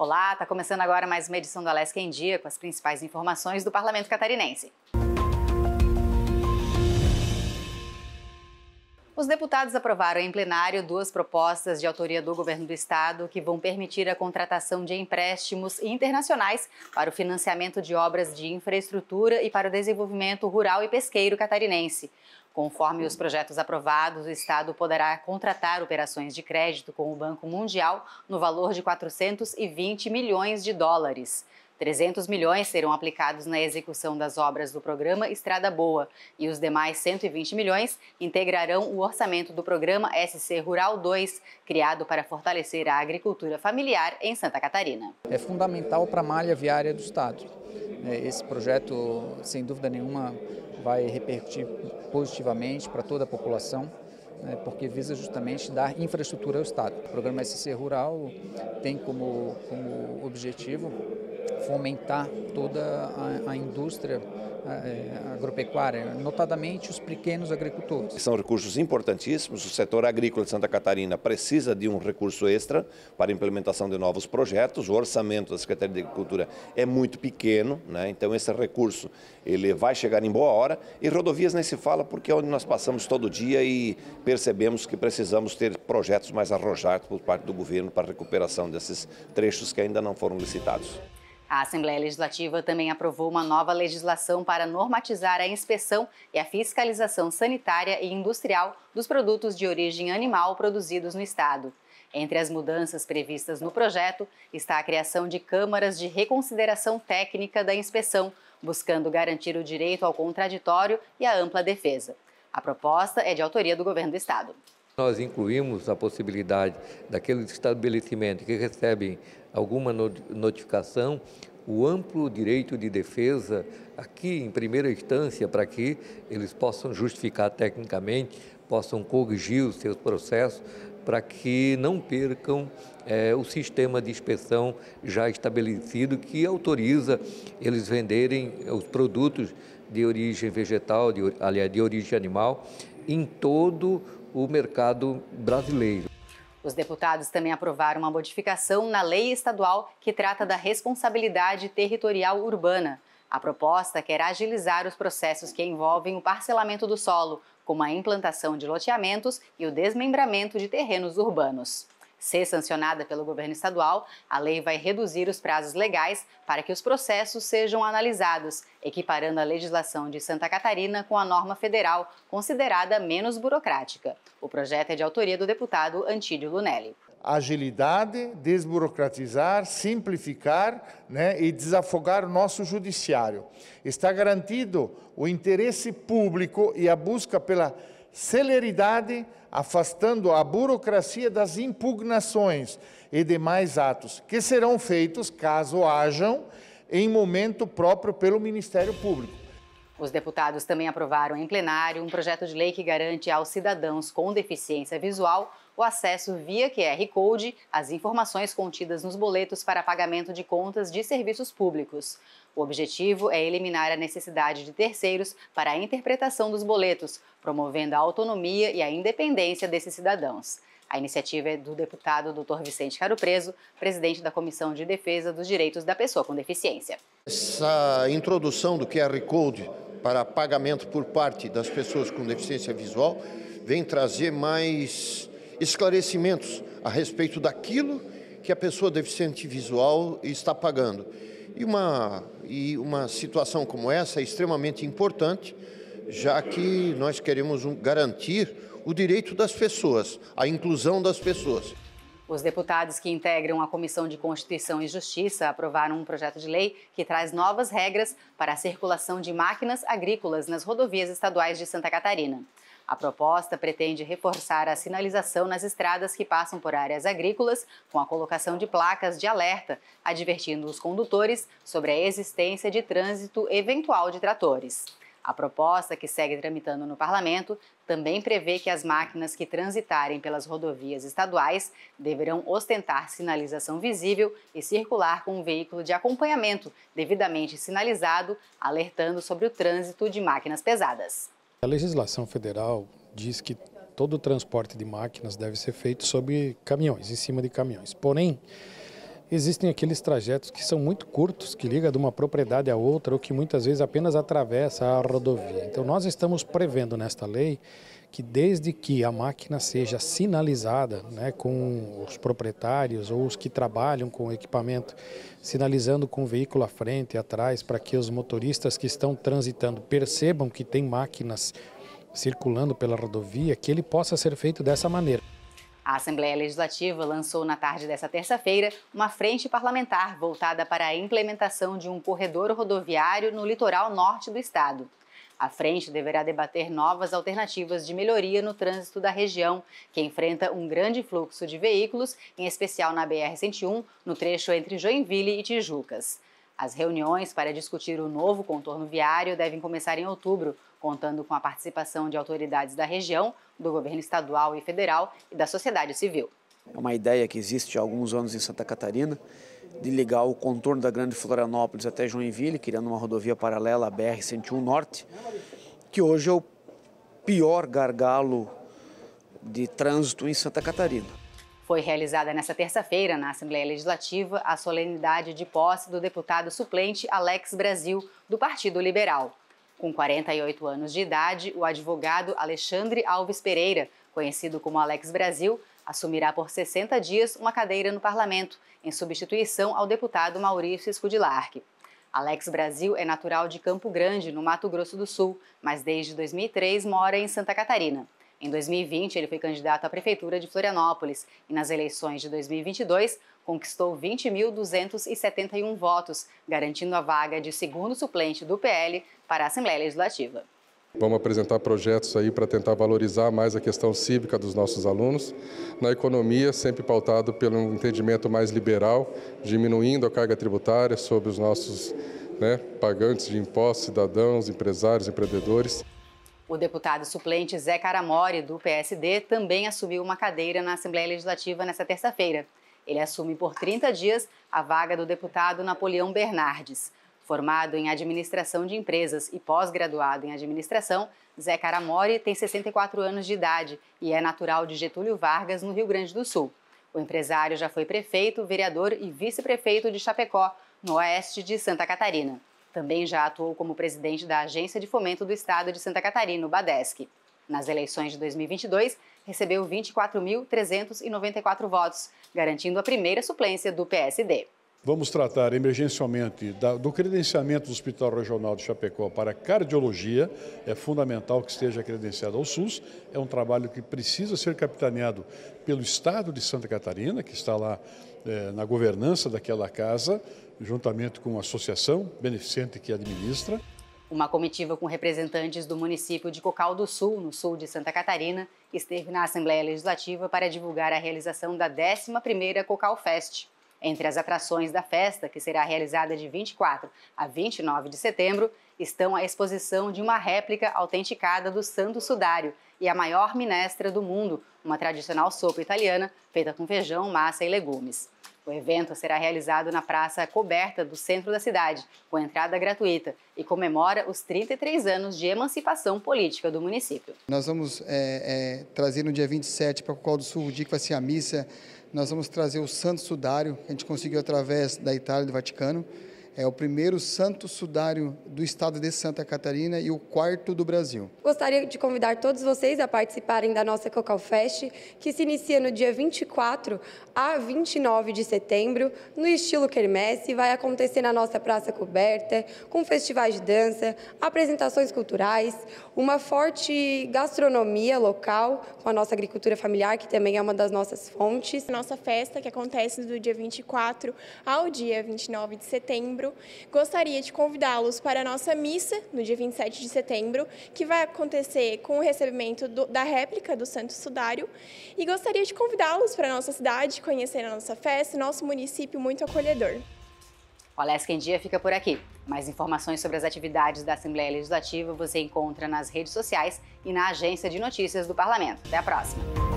Olá, está começando agora mais uma edição do Alesc em Dia com as principais informações do Parlamento Catarinense. Os deputados aprovaram em plenário duas propostas de autoria do governo do estado que vão permitir a contratação de empréstimos internacionais para o financiamento de obras de infraestrutura e para o desenvolvimento rural e pesqueiro catarinense. Conforme os projetos aprovados, o Estado poderá contratar operações de crédito com o Banco Mundial no valor de 420 milhões de dólares. 300 milhões serão aplicados na execução das obras do programa Estrada Boa e os demais 120 milhões integrarão o orçamento do programa SC Rural 2, criado para fortalecer a agricultura familiar em Santa Catarina. É fundamental para a malha viária do Estado. É, esse projeto, sem dúvida nenhuma, vai repercutir positivamente para toda a população né, porque visa justamente dar infraestrutura ao Estado. O programa SC Rural tem como, como objetivo fomentar toda a, a indústria é, agropecuária, notadamente os pequenos agricultores. São recursos importantíssimos. O setor agrícola de Santa Catarina precisa de um recurso extra para a implementação de novos projetos. O orçamento da Secretaria de Agricultura é muito pequeno, né? então esse recurso ele vai chegar em boa hora. E rodovias nem se fala porque é onde nós passamos todo dia e percebemos que precisamos ter projetos mais arrojados por parte do governo para a recuperação desses trechos que ainda não foram licitados. A Assembleia Legislativa também aprovou uma nova legislação para normatizar a inspeção e a fiscalização sanitária e industrial dos produtos de origem animal produzidos no Estado. Entre as mudanças previstas no projeto está a criação de câmaras de reconsideração técnica da inspeção, buscando garantir o direito ao contraditório e à ampla defesa. A proposta é de autoria do governo do Estado. Nós incluímos a possibilidade daqueles estabelecimentos que recebem alguma notificação, o amplo direito de defesa aqui em primeira instância para que eles possam justificar tecnicamente, possam corrigir os seus processos para que não percam é, o sistema de inspeção já estabelecido que autoriza eles venderem é, os produtos de origem vegetal, de, aliás, de origem animal, em todo o o mercado brasileiro. Os deputados também aprovaram uma modificação na lei estadual que trata da responsabilidade territorial urbana. A proposta quer agilizar os processos que envolvem o parcelamento do solo, como a implantação de loteamentos e o desmembramento de terrenos urbanos ser sancionada pelo governo estadual, a lei vai reduzir os prazos legais para que os processos sejam analisados, equiparando a legislação de Santa Catarina com a norma federal, considerada menos burocrática. O projeto é de autoria do deputado Antídio Lunelli. Agilidade, desburocratizar, simplificar né, e desafogar o nosso judiciário. Está garantido o interesse público e a busca pela celeridade, afastando a burocracia das impugnações e demais atos, que serão feitos, caso hajam, em momento próprio pelo Ministério Público. Os deputados também aprovaram em plenário um projeto de lei que garante aos cidadãos com deficiência visual o acesso via QR Code às informações contidas nos boletos para pagamento de contas de serviços públicos. O objetivo é eliminar a necessidade de terceiros para a interpretação dos boletos, promovendo a autonomia e a independência desses cidadãos. A iniciativa é do deputado Dr. Vicente Caro Preso, presidente da Comissão de Defesa dos Direitos da Pessoa com Deficiência. Essa introdução do QR Code para pagamento por parte das pessoas com deficiência visual vem trazer mais esclarecimentos a respeito daquilo que a pessoa deficiente visual está pagando. E uma, e uma situação como essa é extremamente importante, já que nós queremos um, garantir o direito das pessoas, a inclusão das pessoas. Os deputados que integram a Comissão de Constituição e Justiça aprovaram um projeto de lei que traz novas regras para a circulação de máquinas agrícolas nas rodovias estaduais de Santa Catarina. A proposta pretende reforçar a sinalização nas estradas que passam por áreas agrícolas, com a colocação de placas de alerta, advertindo os condutores sobre a existência de trânsito eventual de tratores. A proposta, que segue tramitando no parlamento, também prevê que as máquinas que transitarem pelas rodovias estaduais deverão ostentar sinalização visível e circular com um veículo de acompanhamento devidamente sinalizado, alertando sobre o trânsito de máquinas pesadas. A legislação federal diz que todo o transporte de máquinas deve ser feito sobre caminhões, em cima de caminhões. Porém, existem aqueles trajetos que são muito curtos, que ligam de uma propriedade a outra ou que muitas vezes apenas atravessa a rodovia. Então nós estamos prevendo nesta lei que desde que a máquina seja sinalizada né, com os proprietários ou os que trabalham com o equipamento, sinalizando com o veículo à frente e atrás, para que os motoristas que estão transitando percebam que tem máquinas circulando pela rodovia, que ele possa ser feito dessa maneira. A Assembleia Legislativa lançou na tarde dessa terça-feira uma frente parlamentar voltada para a implementação de um corredor rodoviário no litoral norte do estado. A frente deverá debater novas alternativas de melhoria no trânsito da região, que enfrenta um grande fluxo de veículos, em especial na BR-101, no trecho entre Joinville e Tijucas. As reuniões para discutir o novo contorno viário devem começar em outubro, contando com a participação de autoridades da região, do governo estadual e federal e da sociedade civil. É uma ideia que existe há alguns anos em Santa Catarina de ligar o contorno da Grande Florianópolis até Joinville, criando uma rodovia paralela, à BR-101 Norte, que hoje é o pior gargalo de trânsito em Santa Catarina. Foi realizada nesta terça-feira, na Assembleia Legislativa, a solenidade de posse do deputado suplente Alex Brasil, do Partido Liberal. Com 48 anos de idade, o advogado Alexandre Alves Pereira, conhecido como Alex Brasil, assumirá por 60 dias uma cadeira no parlamento, em substituição ao deputado Maurício Scudilarque. Alex Brasil é natural de Campo Grande, no Mato Grosso do Sul, mas desde 2003 mora em Santa Catarina. Em 2020, ele foi candidato à Prefeitura de Florianópolis e, nas eleições de 2022, conquistou 20.271 votos, garantindo a vaga de segundo suplente do PL para a Assembleia Legislativa. Vamos apresentar projetos aí para tentar valorizar mais a questão cívica dos nossos alunos. Na economia, sempre pautado pelo entendimento mais liberal, diminuindo a carga tributária sobre os nossos né, pagantes de impostos, cidadãos, empresários, empreendedores. O deputado suplente Zé Caramori, do PSD, também assumiu uma cadeira na Assembleia Legislativa nesta terça-feira. Ele assume por 30 dias a vaga do deputado Napoleão Bernardes. Formado em administração de empresas e pós-graduado em administração, Zé Caramori tem 64 anos de idade e é natural de Getúlio Vargas, no Rio Grande do Sul. O empresário já foi prefeito, vereador e vice-prefeito de Chapecó, no oeste de Santa Catarina. Também já atuou como presidente da Agência de Fomento do Estado de Santa Catarina, o BADESC. Nas eleições de 2022, recebeu 24.394 votos, garantindo a primeira suplência do PSD. Vamos tratar emergencialmente do credenciamento do Hospital Regional de Chapecó para cardiologia. É fundamental que esteja credenciado ao SUS. É um trabalho que precisa ser capitaneado pelo Estado de Santa Catarina, que está lá é, na governança daquela casa, juntamente com a associação beneficente que administra. Uma comitiva com representantes do município de Cocal do Sul, no sul de Santa Catarina, esteve na Assembleia Legislativa para divulgar a realização da 11ª Cocal Fest. Entre as atrações da festa, que será realizada de 24 a 29 de setembro, estão a exposição de uma réplica autenticada do Santo Sudário e a maior minestra do mundo, uma tradicional sopa italiana feita com feijão, massa e legumes. O evento será realizado na praça coberta do centro da cidade, com entrada gratuita, e comemora os 33 anos de emancipação política do município. Nós vamos é, é, trazer no dia 27 para o Cocó do Sul, o dia que vai ser a missa, nós vamos trazer o Santo Sudário, que a gente conseguiu através da Itália e do Vaticano é o primeiro santo sudário do estado de Santa Catarina e o quarto do Brasil. Gostaria de convidar todos vocês a participarem da nossa Cacau Fest, que se inicia no dia 24 a 29 de setembro, no estilo quermesse, vai acontecer na nossa praça coberta, com festivais de dança, apresentações culturais, uma forte gastronomia local, com a nossa agricultura familiar, que também é uma das nossas fontes. Nossa festa, que acontece do dia 24 ao dia 29 de setembro, setembro, gostaria de convidá-los para a nossa missa, no dia 27 de setembro, que vai acontecer com o recebimento do, da réplica do Santo Sudário. E gostaria de convidá-los para a nossa cidade, conhecer a nossa festa, nosso município muito acolhedor. O Alesca em Dia fica por aqui. Mais informações sobre as atividades da Assembleia Legislativa você encontra nas redes sociais e na agência de notícias do Parlamento. Até a próxima!